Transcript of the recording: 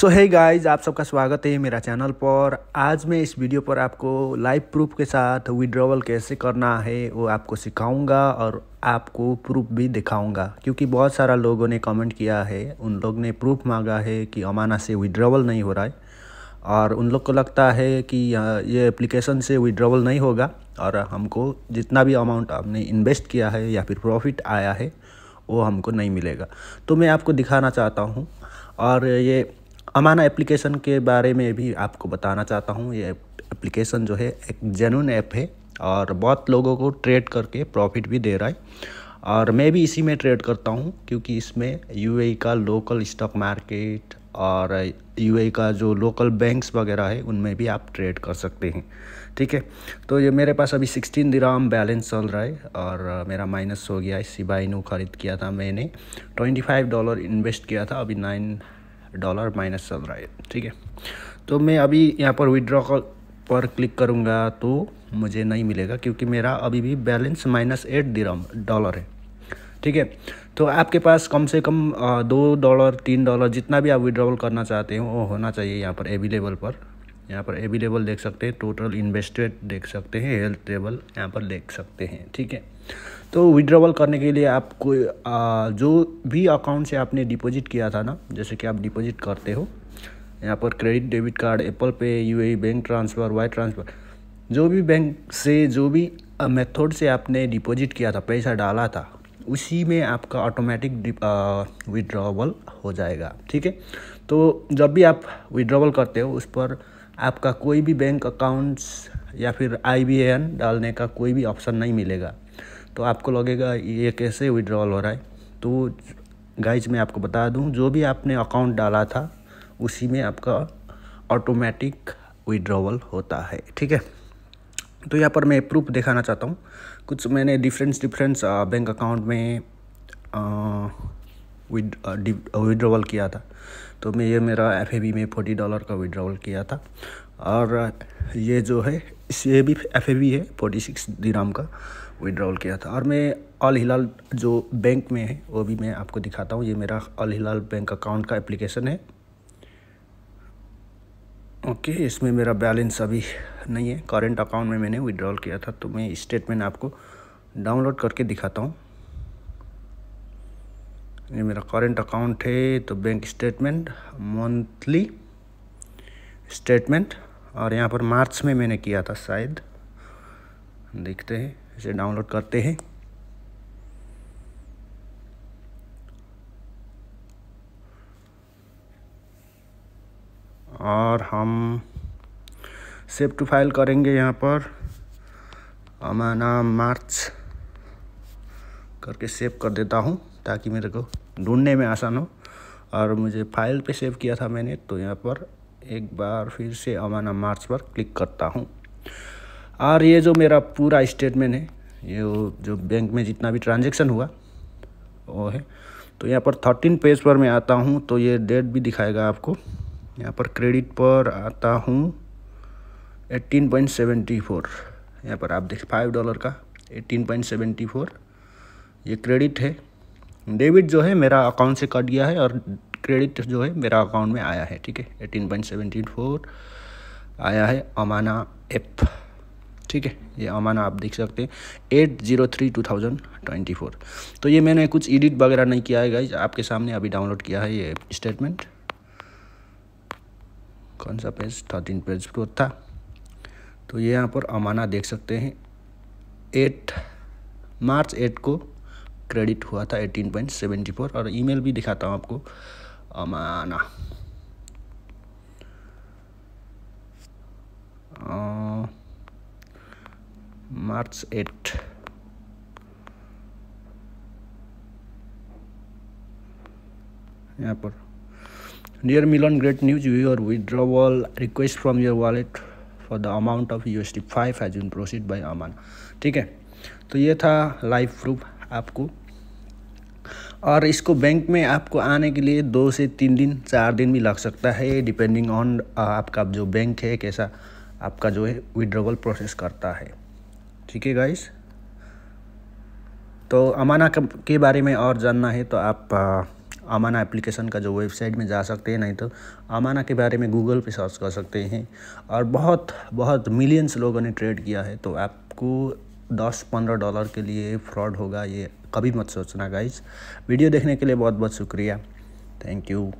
सो है गाइज आप सबका स्वागत है मेरा चैनल पर आज मैं इस वीडियो पर आपको लाइव प्रूफ के साथ विड्रॉवल कैसे करना है वो आपको सिखाऊंगा और आपको प्रूफ भी दिखाऊंगा क्योंकि बहुत सारा लोगों ने कमेंट किया है उन लोग ने प्रूफ मांगा है कि अमाना से विड्रॉवल नहीं हो रहा है और उन लोग को लगता है कि ये एप्लीकेशन से विड्रॉवल नहीं होगा और हमको जितना भी अमाउंट आपने इन्वेस्ट किया है या फिर प्रॉफिट आया है वो हमको नहीं मिलेगा तो मैं आपको दिखाना चाहता हूँ और ये अमाना एप्लीकेशन के बारे में भी आपको बताना चाहता हूँ ये एप्लीकेशन जो है एक जेनुन ऐप है और बहुत लोगों को ट्रेड करके प्रॉफिट भी दे रहा है और मैं भी इसी में ट्रेड करता हूँ क्योंकि इसमें यू का लोकल स्टॉक मार्केट और यू का जो लोकल बैंक्स वगैरह है उनमें भी आप ट्रेड कर सकते हैं ठीक है तो ये मेरे पास अभी सिक्सटीन दिराम बैलेंस चल रहा है और मेरा माइनस हो गया है सिबाइनू ख़रीद किया था मैंने ट्वेंटी फाइव डॉलर इन्वेस्ट किया था अभी नाइन डॉलर माइनस चल रहा है ठीक है तो मैं अभी यहाँ पर विड्रॉ पर क्लिक करूँगा तो मुझे नहीं मिलेगा क्योंकि मेरा अभी भी balance minus eight dirham dollar है ठीक है तो आपके पास कम से कम दो डॉलर तीन डॉलर जितना भी आप विड्रॉवल करना चाहते हो वो होना चाहिए यहाँ पर अवेलेबल पर यहाँ पर एवेलेबल देख सकते हैं टोटल इन्वेस्टेड देख सकते हैं हेल्थ टेबल यहाँ पर देख सकते हैं ठीक है तो विड्रॉवल करने के लिए आपको जो भी अकाउंट से आपने डिपॉजिट किया था ना जैसे कि आप डिपॉजिट करते हो यहाँ पर credit debit card Apple Pay यू बैंक ट्रांसफ़र वाई ट्रांसफ़र जो भी बैंक से जो भी मेथड से आपने डिपॉजिट किया था पैसा डाला था उसी में आपका ऑटोमेटिक विड्रॉवल हो जाएगा ठीक है तो जब भी आप विड्रॉवल करते हो उस पर आपका कोई भी बैंक अकाउंट्स या फिर आई डालने का कोई भी ऑप्शन नहीं मिलेगा तो आपको लगेगा ये कैसे विड्रॉल हो रहा है तो गाइज मैं आपको बता दूं जो भी आपने अकाउंट डाला था उसी में आपका ऑटोमेटिक विड्रॉवल होता है ठीक है तो यहाँ पर मैं प्रूफ दिखाना चाहता हूँ कुछ मैंने डिफरेंस डिफरेंस बैंक अकाउंट में आ, विद विड्रॉवल किया था तो मैं ये मेरा एफ में फोर्टी डॉलर का विड्रॉवल किया था और ये जो है ये भी एफ है फोर्टी सिक्स दिराम का विड्रॉल किया था और मैं अल हिलाल जो बैंक में है वो भी मैं आपको दिखाता हूँ ये मेरा अल हिलाल बैंक अकाउंट का एप्लीकेशन है ओके okay, इसमें मेरा बैलेंस अभी नहीं है करंट अकाउंट में मैंने विड्रॉल किया था तो मैं स्टेटमेंट आपको डाउनलोड करके दिखाता हूँ ये मेरा करेंट अकाउंट है तो बैंक स्टेटमेंट मंथली स्टेटमेंट और यहाँ पर मार्च में मैंने किया था शायद देखते हैं इसे डाउनलोड करते हैं और हम सेव टू फाइल करेंगे यहाँ पर हमारा नाम मार्च करके सेव कर देता हूँ ताकि मेरे को ढूंढने में आसान हो और मुझे फाइल पे सेव किया था मैंने तो यहाँ पर एक बार फिर से अमाना मार्च पर क्लिक करता हूँ और ये जो मेरा पूरा स्टेटमेंट है ये जो बैंक में जितना भी ट्रांजेक्शन हुआ वो है तो यहाँ पर थर्टीन पेज पर मैं आता हूँ तो ये डेट भी दिखाएगा आपको यहाँ पर क्रेडिट पर आता हूँ एट्टीन पॉइंट सेवेंटी फोर यहाँ पर आप देख फाइव डॉलर का एट्टीन पॉइंट सेवेंटी फोर ये क्रेडिट है डेबिट जो है मेरा अकाउंट से कट गया है और क्रेडिट जो है मेरा अकाउंट में आया है ठीक है एटीन पॉइंट सेवेंटीन फोर आया है अमाना एप ठीक है ये अमाना आप देख सकते हैं eight zero three two thousand twenty four तो ये मैंने कुछ एडिट वगैरह नहीं किया है गाइज आपके सामने अभी डाउनलोड किया है ये स्टेटमेंट कौन सा पेज थर्टीन पेज प्रो था तो ये यहाँ पर अमाना देख सकते हैं एट मार्च एट को क्रेडिट हुआ था एटीन पॉइंट सेवेंटी फोर और ईमेल भी दिखाता हूँ आपको अमाना मार्च एट यहाँ पर dear Milan great news your withdrawal request from your wallet for the amount of U S T five has been proceed by Amana ठीक है तो ये था लाइव प्रूफ आपको और इसको बैंक में आपको आने के लिए दो से तीन दिन चार दिन भी लग सकता है डिपेंडिंग ऑन आपका जो बैंक है कैसा आपका जो है विड्रोवल प्रोसेस करता है ठीक है गाइस तो अमाना के बारे में और जानना है तो आप अमाना एप्लीकेशन का जो वेबसाइट में जा सकते हैं नहीं तो अमाना के बारे में गूगल पे सर्च कर सकते हैं और बहुत बहुत मिलियंस लोगों ने ट्रेड किया है तो आपको दस पंद्रह डॉलर के लिए फ्रॉड होगा ये कभी मत सोचना गाइज वीडियो देखने के लिए बहुत बहुत शुक्रिया थैंक यू